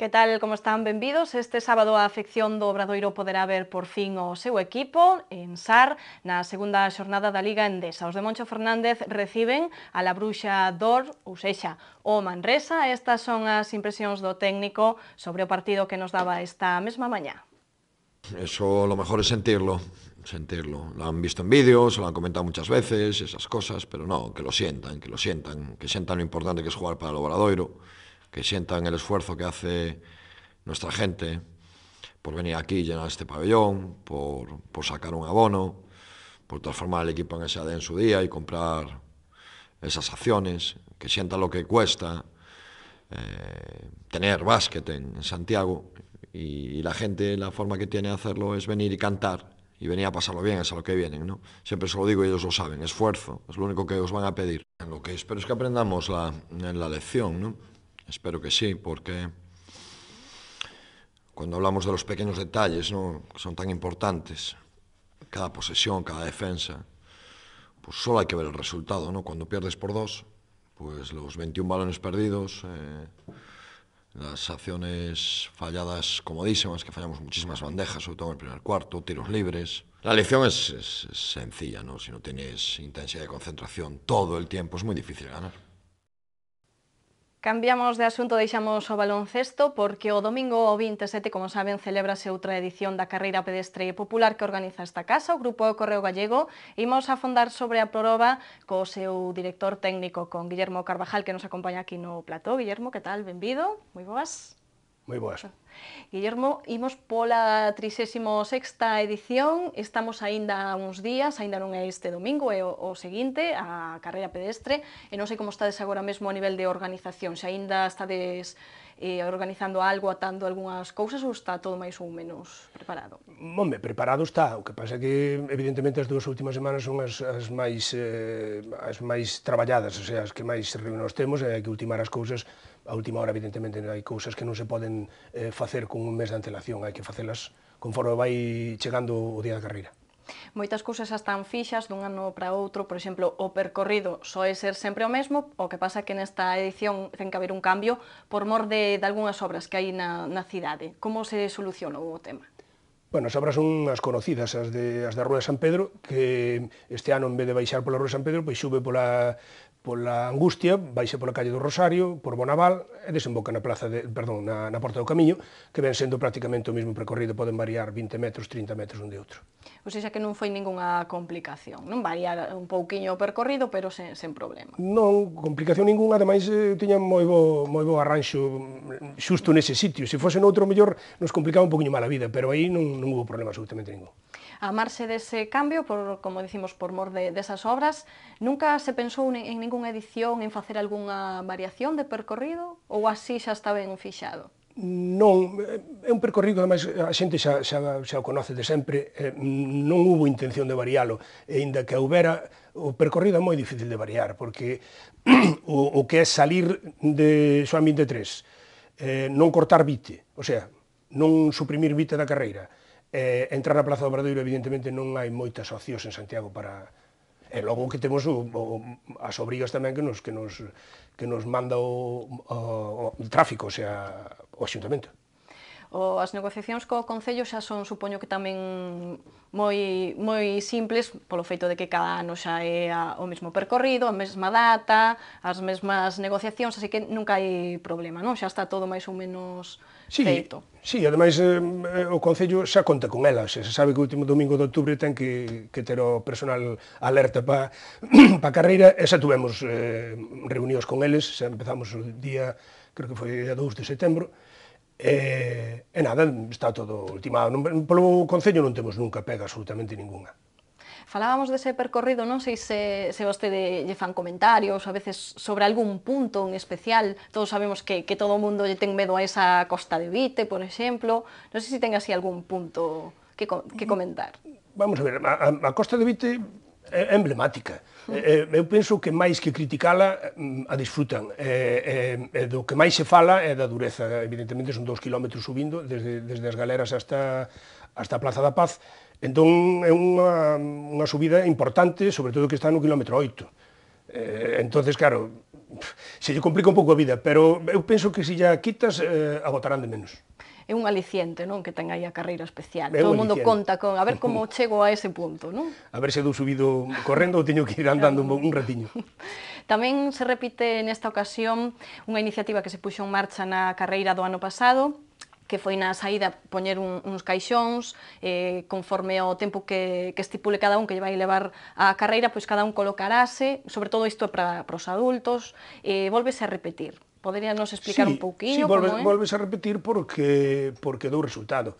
Que tal como están? Benvidos. Este sábado a afección do Obradoiro poderá ver por fin o seu equipo en SAR na segunda xornada da Liga Endesa. Os de Moncho Fernández reciben a la bruxa Dor, ou seixa, o Manresa. Estas son as impresións do técnico sobre o partido que nos daba esta mesma mañá. Eso lo mejor es sentirlo, sentirlo. Lo han visto en vídeos, lo han comentado muchas veces, esas cosas, pero no, que lo sientan, que lo sientan, que sientan lo importante que es jugar para el Obradoiro. que sientan el esfuerzo que hace nuestra gente por venir aquí y llenar este pabellón, por, sacar un abono, por transformar el equipo en SAD e en su día y comprar esas acciones, que sientan lo que cuesta eh, tener básquet en Santiago y, la gente, la forma que tiene de hacerlo es venir y cantar y venir a pasarlo bien, es a lo que vienen, ¿no? Siempre se lo digo y ellos lo saben, esfuerzo, es lo único que os van a pedir. Lo que espero es que aprendamos la, en la lección, ¿no? Espero que sí, porque cuando hablamos de los pequeños detalles, ¿no? que son tan importantes, cada posesión, cada defensa, pues solo hay que ver el resultado, ¿no? Cuando pierdes por dos, pues los 21 balones perdidos, eh, las acciones falladas comodísimas, que fallamos muchísimas bandejas, sobre todo en el primer cuarto, tiros libres. La lección es, sencilla, Si no tienes intensidad de concentración todo el tiempo, es muy difícil ganar. Cambiamos de asunto, deixamos o baloncesto porque o domingo o 27, como saben, celebrase outra edición da carreira pedestre popular que organiza esta casa, o Grupo Correo Gallego. Imos a afondar sobre a proroba co seu director técnico, con Guillermo Carvajal, que nos acompaña aquí no plató. Guillermo, que tal? Benvido, moi boas. Moi boas. Guillermo, imos pola 36ª edición, estamos aínda uns días, aínda non é este domingo, é o, seguinte, a carreira pedestre, e non sei como estades agora mesmo a nivel de organización, se aínda estades eh, organizando algo, atando algunhas cousas, ou está todo máis ou menos preparado? Home, preparado está, o que pasa é que evidentemente as dúas últimas semanas son as, as máis eh, as máis traballadas, o sea, as que máis reunións temos e hai que ultimar as cousas a última hora, evidentemente, hai cousas que non se poden eh, facer con un mes de antelación, hai que facelas conforme vai chegando o día da carreira. Moitas cousas están fixas dun ano para outro, por exemplo, o percorrido só é ser sempre o mesmo, o que pasa que nesta edición ten que haber un cambio por mor de, de algunhas obras que hai na, na cidade. Como se solucionou o tema? Bueno, as obras son as conocidas, as de, as da Rúa de San Pedro, que este ano, en vez de baixar pola Rúa de San Pedro, pois sube pola, pola angustia, baixa pola calle do Rosario, por Bonaval e desemboca na plaza de, perdón, na, na Porta do Camiño, que ven sendo prácticamente o mesmo percorrido, poden variar 20 metros, 30 metros un de outro. Ou seja, que non foi ningunha complicación, non variar un pouquiño o percorrido, pero sen, sen problema. Non, complicación ningunha, ademais eh, tiña moi bo, moi bo arranxo xusto nese sitio. Se fose noutro, mellor nos complicaba un pouquinho máis a vida, pero aí non, non hubo problema absolutamente ningún a marxe dese cambio, por, como dicimos, por mor de, desas obras. Nunca se pensou en ningunha edición en facer algunha variación de percorrido ou así xa está ben fixado? Non, eh, é un percorrido, ademais, a xente xa, xa, xa o conoce de sempre, eh, non hubo intención de variálo, e inda que houbera, o percorrido é moi difícil de variar, porque o, o que é salir de Xoan 23, eh, non cortar vite, o sea, non suprimir vite da carreira, Eh, entrar na Plaza do Obradoiro, evidentemente, non hai moitas opcións en Santiago para... E logo que temos o, o, as obrigas tamén que nos, que nos, que nos manda o, o, o tráfico, o sea, o axuntamento. O, as negociacións co Concello xa son, supoño que tamén moi, moi simples, polo feito de que cada ano xa é a, o mesmo percorrido, a mesma data, as mesmas negociacións, así que nunca hai problema, non? Xa está todo máis ou menos sí, feito. Sí, ademais eh, eh o Concello xa conta con elas, se sabe que o último domingo de outubro ten que, que ter o personal alerta para pa carreira, e xa tuvemos eh, reunións con eles, xa empezamos o día, creo que foi a 2 de setembro, E, e nada, está todo ultimado. Non, polo Concello non temos nunca pega absolutamente ningunha. Falábamos dese percorrido, non sei se, se vostede lle fan comentarios, a veces sobre algún punto en especial, todos sabemos que, que todo o mundo lle ten medo a esa costa de Vite, por exemplo, non sei se ten así algún punto que, que comentar. Vamos a ver, a, a costa de Vite é emblemática. Eh, eu penso que máis que criticala mm, a disfrutan. Eh, eh, do que máis se fala é da dureza. Evidentemente son dous kilómetros subindo desde, desde as galeras hasta, hasta a Plaza da Paz. Entón é unha, unha subida importante, sobre todo que está no kilómetro 8. Eh, entonces, claro, se lle complica un pouco a vida, pero eu penso que se lla quitas eh, agotarán de menos é un aliciente, non, que ten aí a carreira especial. Todo o mundo conta con a ver como chego a ese punto, non? A ver se dou subido correndo ou teño que ir andando un, un ratiño. Tamén se repite nesta ocasión unha iniciativa que se puxo en marcha na carreira do ano pasado, que foi na saída poñer un, uns caixóns eh, conforme ao tempo que, que estipule cada un que lle vai levar a carreira, pois cada un colocarase, sobre todo isto é para, para os adultos, eh, volvese a repetir. Poderíanos explicar sí, un pouquiño sí, como como é? volves a repetir porque porque dou resultado.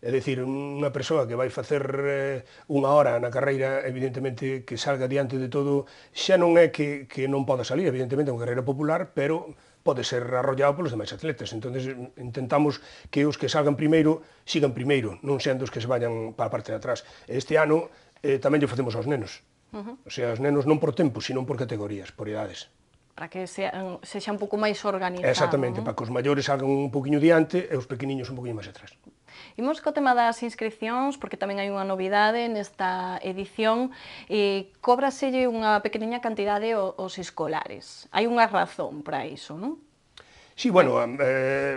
É dicir, unha persoa que vai facer eh, unha hora na carreira, evidentemente, que salga diante de todo, xa non é que, que non poda salir, evidentemente, é unha carreira popular, pero pode ser arrollado polos demais atletas. Entón, intentamos que os que salgan primeiro sigan primeiro, non sendo os que se vayan para a parte de atrás. Este ano eh, tamén lle facemos aos nenos. Uh -huh. O sea, os nenos non por tempo, sino por categorías, por idades para que sean, sexa un pouco máis organizado. Exactamente, ¿no? para que os maiores salgan un poquinho diante e os pequeniños un poquinho máis atrás. Imos co tema das inscripcións, porque tamén hai unha novidade nesta edición, e eh, cobraselle unha pequeniña cantidade aos escolares. Hai unha razón para iso, non? Sí, bueno, eh,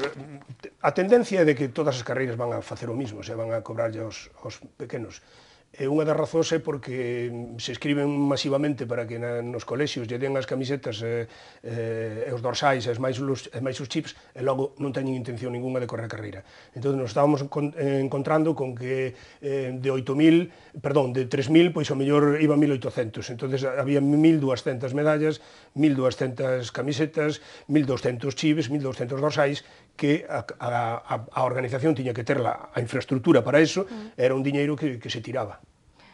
a tendencia é de que todas as carreiras van a facer o mismo, se van a cobrarlle aos, aos pequenos. E unha das razóns é porque se escriben masivamente para que na, nos colexios lle den as camisetas e, e, e os dorsais e máis, os, e máis os chips e logo non teñen intención ninguna de correr a carreira. Entón nos estábamos con, encontrando con que eh, de 8.000, perdón, de 3.000, pois o mellor iba 1.800. Entón había 1.200 medallas, 1.200 camisetas, 1.200 chips, 1.200 dorsais que a, a, a organización tiña que terla a infraestructura para eso, mm. era un diñeiro que, que se tiraba.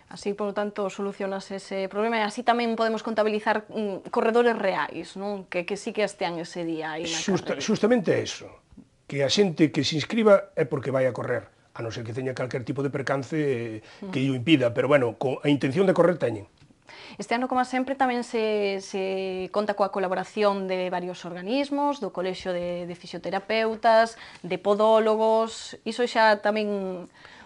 Así, polo tanto, solucionas ese problema e así tamén podemos contabilizar um, corredores reais, non? Que, que sí que estean ese día aí na Justa, Justamente eso, que a xente que se inscriba é porque vai a correr, a non ser que teña calquer tipo de percance eh, mm. que o impida, pero bueno, con a intención de correr teñen. Este ano, como sempre, tamén se, se conta coa colaboración de varios organismos, do Colexio de, de Fisioterapeutas, de Podólogos, iso xa tamén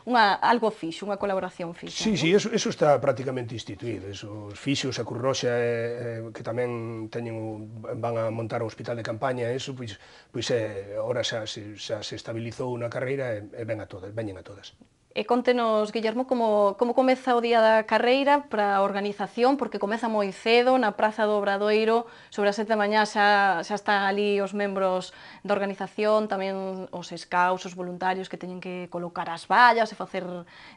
unha, algo fixo, unha colaboración fixa. Sí, ¿no? sí, eso, eso está prácticamente instituído. Eso, os fixos, a Curroxa, eh, eh, que tamén teñen, van a montar o hospital de campaña, eso, pois, pois eh, ora xa, xa, xa se estabilizou unha carreira e, e ven a todas, veñen a todas. E contenos, Guillermo, como, como comeza o día da carreira para a organización, porque comeza moi cedo na Praza do Obradoiro, sobre as sete da mañá xa, xa están ali os membros da organización, tamén os escaus, os voluntarios que teñen que colocar as vallas e facer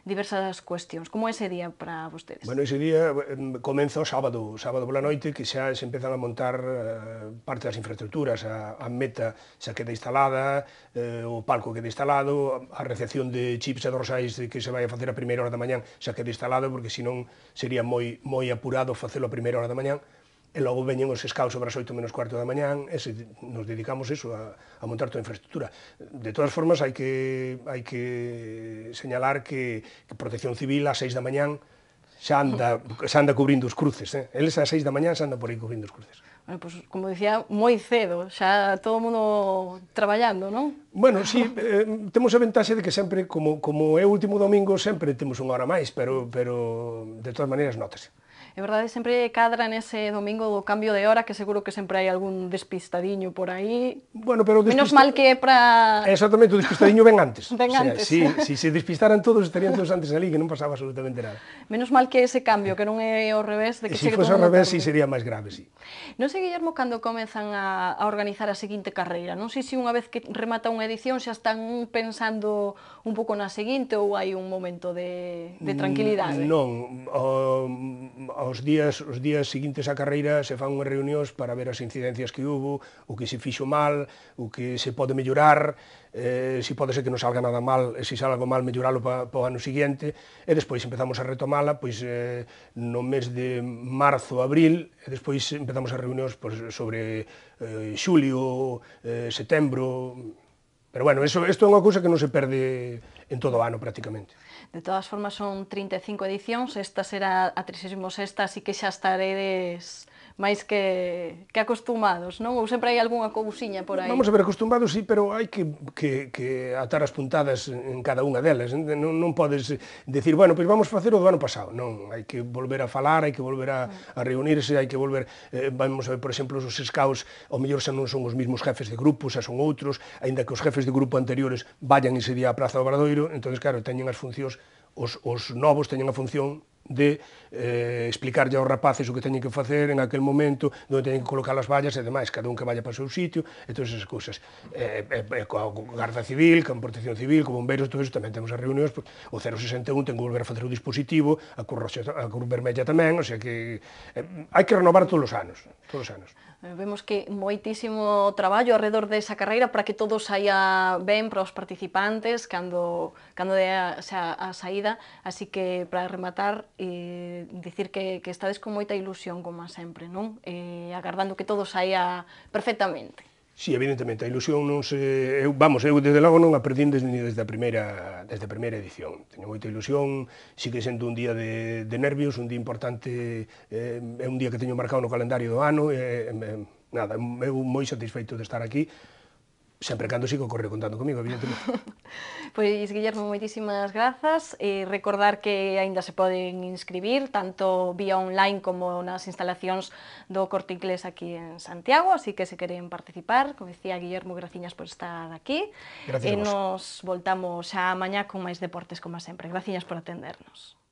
diversas cuestións. Como é ese día para vostedes? Bueno, ese día eh, comeza o sábado, sábado pola noite, que xa se empezan a montar eh, parte das infraestructuras, a, a meta xa queda instalada, eh, o palco queda instalado, a recepción de chips e dorsais detalles de que se vai a facer a primeira hora da mañan xa quede instalado, porque senón sería moi, moi apurado facelo a primeira hora da mañan, e logo veñen os escaus sobre as 8 menos cuarto da mañan, e se nos dedicamos eso, a, a montar toda a infraestructura. De todas formas, hai que, hai que señalar que, que Protección Civil a 6 da mañan, xa anda, xa anda cubrindo os cruces, eh? Eles ás seis da mañá xa anda por aí cubrindo os cruces. Bueno, pues, como dicía, moi cedo, xa todo mundo traballando, non? Bueno, sí, eh, temos a ventaxe de que sempre, como, como é o último domingo, sempre temos unha hora máis, pero, pero de todas maneiras notase. É verdade, sempre cadra nese domingo do cambio de hora, que seguro que sempre hai algún despistadiño por aí. Bueno, pero despista... Menos mal que para... Exactamente, o despistadiño ven antes. ven antes. O sea, si, si se despistaran todos, estarían todos antes ali, que non pasaba absolutamente nada. Menos mal que ese cambio, que non é ao revés. De que si fose ao revés, si sería máis grave, sí. Non sei, Guillermo, cando comezan a, a organizar a seguinte carreira. Non sei se unha vez que remata unha edición xa están pensando un pouco na seguinte ou hai un momento de, de tranquilidade? Mm, non, o, os días os días seguintes á carreira se fan unhas reunións para ver as incidencias que hubo, o que se fixo mal, o que se pode mellorar, eh, se pode ser que non salga nada mal, e se salga mal, melloralo para pa o ano seguinte, e despois empezamos a retomala pois, eh, no mes de marzo, abril, e despois empezamos as reunións pois, sobre eh, xulio, eh, setembro, Pero bueno, eso, es una cosa que no se perde en todo o ano prácticamente. De todas formas son 35 edicións, esta será a 36ª, así que xa estaredes máis que, que acostumados, non? Ou sempre hai algunha cousiña por aí? Vamos a ver, acostumados sí, pero hai que, que, que atar as puntadas en cada unha delas. Non, non podes decir, bueno, pois vamos facer o do ano pasado. Non, hai que volver a falar, hai que volver a, a reunirse, hai que volver... Eh, vamos a ver, por exemplo, os escaos, ao mellor xa non son os mesmos jefes de grupos, xa son outros, aínda que os jefes de grupo anteriores vayan ese día á Praza do Obradoiro, Obradoiro, entonces claro, teñen as funcións, os, os novos teñen a función de eh, explicarlle aos rapaces o que teñen que facer en aquel momento, onde teñen que colocar as vallas e demais, cada un que vaya para o seu sitio, e todas esas cousas. Eh, eh, eh, coa Garda Civil, con Protección Civil, con Bombeiros, todo iso, tamén temos as reunións, o 061 ten que volver a facer o dispositivo, a Cruz, a Cruz Vermella tamén, o sea que eh, hai que renovar todos os anos, todos os anos. Eh, vemos que moitísimo traballo alrededor desa carreira para que todo saía ben para os participantes cando, cando de a, xa, a saída. Así que, para rematar, eh, dicir que, que estades con moita ilusión, como sempre, non? Eh, agardando que todo saía perfectamente sí, evidentemente, a ilusión non se... Eu, vamos, eu desde logo non a perdín desde, desde, a primeira, desde a primeira edición. Teño moita ilusión, que sendo un día de, de nervios, un día importante, eh, é un día que teño marcado no calendario do ano, eh, eh, nada, eu moi satisfeito de estar aquí, sempre cando sigo correo contando comigo, evidentemente. pois, Guillermo, moitísimas grazas. E recordar que aínda se poden inscribir, tanto vía online como nas instalacións do Corte Inglés aquí en Santiago, así que se queren participar, como decía Guillermo, graciñas por estar aquí. Gracias e nos voltamos xa mañá con máis deportes, como sempre. Graciñas por atendernos.